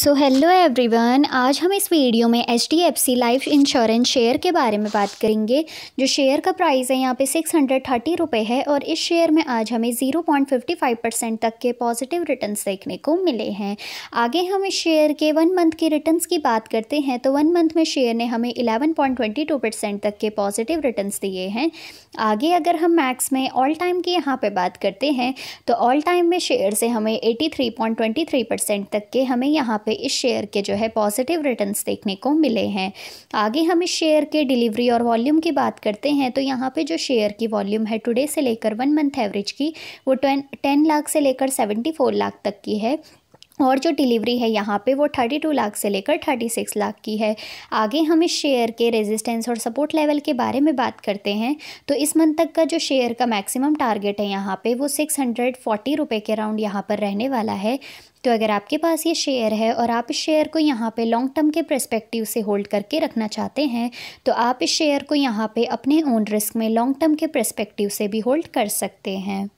so hello everyone आज हम इस वीडियो में H D F C life insurance share के बारे में बात करेंगे जो शेयर का प्राइस है यहाँ पे सिक्स हंड्रेड थर्टी रुपये है और इस शेयर में आज हमें zero point fifty five percent तक के पॉजिटिव रिटर्न्स देखने को मिले हैं आगे हम इस शेयर के वन मंथ के रिटर्न्स की बात करते हैं तो वन मंथ में शेयर ने हमें eleven point twenty two percent तक के पॉजिटिव रिटर्न्स दिए हैं आगे अगर हम मैक्स में ऑल टाइम की यहाँ पर बात करते हैं तो ऑल टाइम में शेयर से हमें eighty three point twenty three percent तक के हमें यहाँ पर पे इस शेयर के जो है पॉजिटिव रिटर्न्स देखने को मिले हैं आगे हम इस शेयर के डिलीवरी और वॉल्यूम की बात करते हैं तो यहाँ पे जो शेयर की वॉल्यूम है टुडे से लेकर वन मंथ एवरेज की वो टेन टेन लाख से लेकर सेवेंटी फोर लाख तक की है और जो डिलीवरी है यहाँ पे वो थर्टी टू लाख से लेकर थर्टी सिक्स लाख की है आगे हम इस शेयर के रेजिस्टेंस और सपोर्ट लेवल के बारे में बात करते हैं तो इस मंथ तक का जो शेयर का मैक्सिमम टारगेट है यहाँ पे वो सिक्स हंड्रेड फोर्टी रुपये के अराउंड यहाँ पर रहने वाला है तो अगर आपके पास ये शेयर है और आप इस शेयर को यहाँ पे लॉन्ग टर्म के प्रस्पेक्टिव से होल्ड करके रखना चाहते हैं तो आप इस शेयर को यहाँ पे अपने ओन रिस्क में लॉन्ग टर्म के प्रस्पेक्टिव से भी होल्ड कर सकते हैं